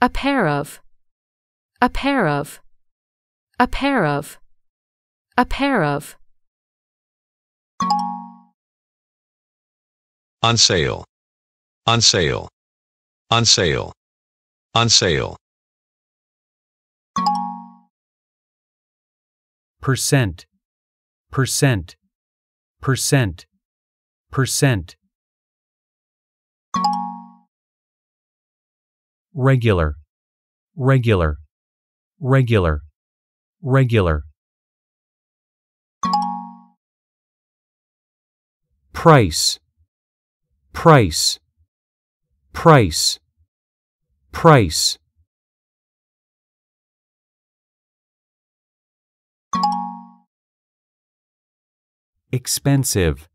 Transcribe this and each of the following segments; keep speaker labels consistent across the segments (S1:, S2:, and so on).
S1: A pair of. A pair of. A pair of. A pair of. On sale. On sale. On sale. On sale. Percent. Percent. Percent. Percent. regular, regular, regular, regular. Price, price, price, price. Expensive,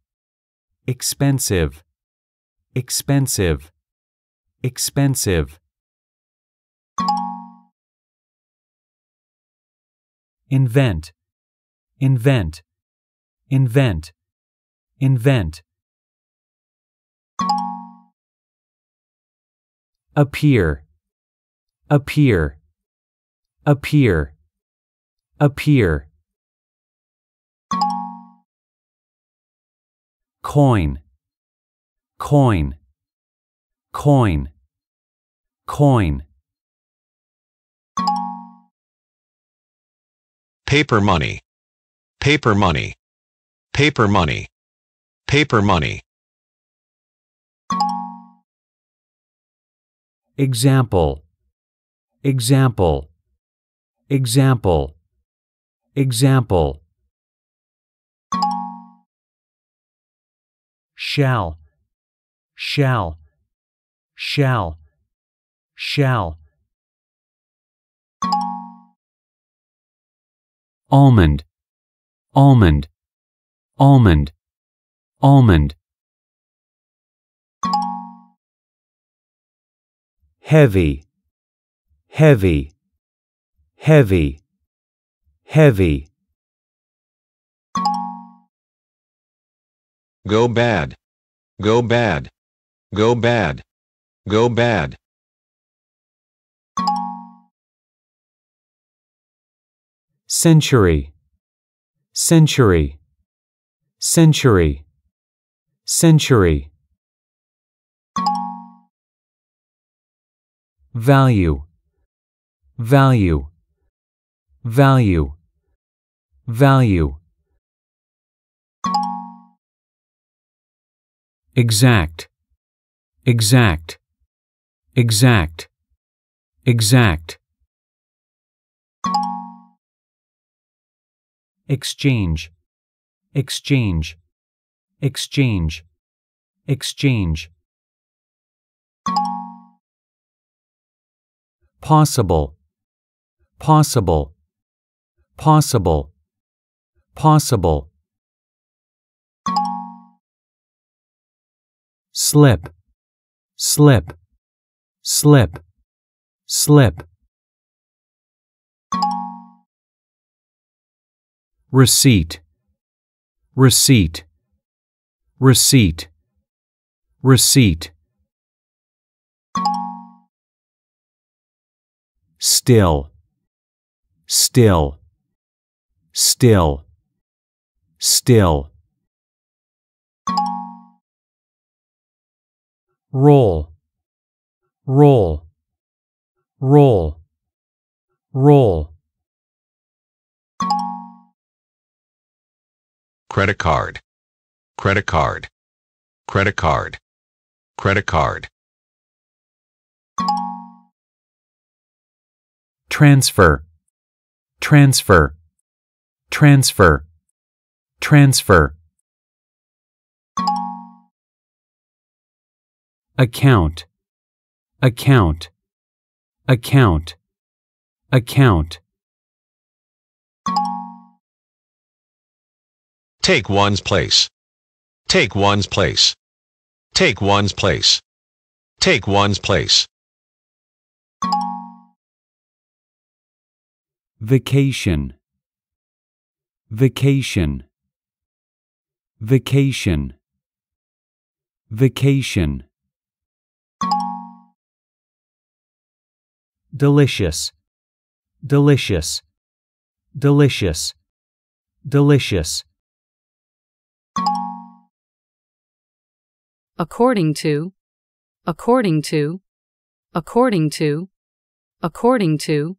S1: expensive, expensive, expensive. invent, invent, invent, invent. Appear, appear, appear, appear. Coin, coin, coin, coin. paper money paper money paper money paper money example example example example shall shall shall shall almond, almond, almond, almond. Heavy, heavy, heavy, heavy. Go bad, go bad, go bad, go bad. century, century, century, century. Value, value, value, value. Exact, exact, exact, exact. exchange, exchange, exchange, exchange. Possible, possible, possible, possible. Slip, slip, slip, slip. receipt, receipt, receipt, receipt. Still, still, still, still. Roll, roll, roll, roll. credit card credit card credit card credit card transfer transfer transfer transfer account account account account Take one's place. Take one's place. Take one's place. Take one's place. Vacation. Vacation. Vacation. Vacation. Delicious. Delicious. Delicious. Delicious. according to, according to, according to, according to,